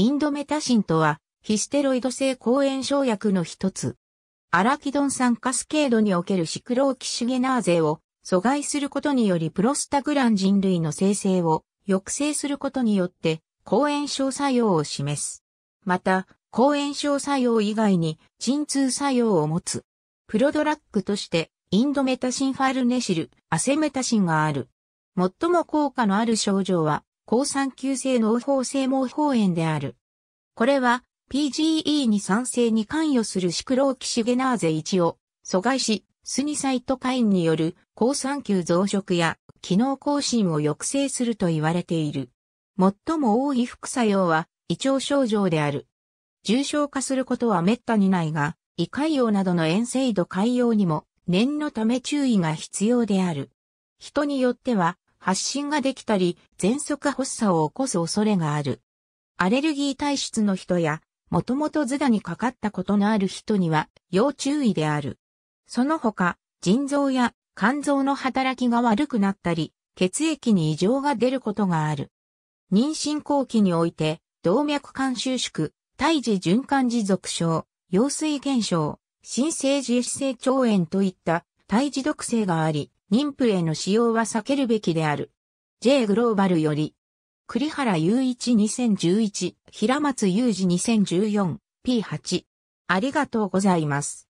インドメタシンとは、ヒステロイド性抗炎症薬の一つ。アラキドン酸カスケードにおけるシクローキシゲナーゼを阻害することによりプロスタグラン人類の生成を抑制することによって抗炎症作用を示す。また、抗炎症作用以外に鎮痛作用を持つ。プロドラッグとしてインドメタシンファルネシル、アセメタシンがある。最も効果のある症状は抗酸球性脳胞性毛包炎である。これは PGE に酸性に関与するシクローキシゲナーゼ1を阻害し、スニサイトカインによる抗酸球増殖や機能更新を抑制すると言われている。最も多い副作用は胃腸症状である。重症化することは滅多にないが、胃潰瘍などの遠性度潰瘍にも念のため注意が必要である。人によっては発疹ができたり、喘息発作を起こす恐れがある。アレルギー体質の人や、もともとズダにかかったことのある人には要注意である。その他、腎臓や肝臓の働きが悪くなったり、血液に異常が出ることがある。妊娠後期において、動脈管収縮、胎児循環持続症、溶水減少、新生児主性腸炎といった胎児毒性があり、妊婦への使用は避けるべきである。J グローバルより、栗原雄一2011、平松雄二2014、P8。ありがとうございます。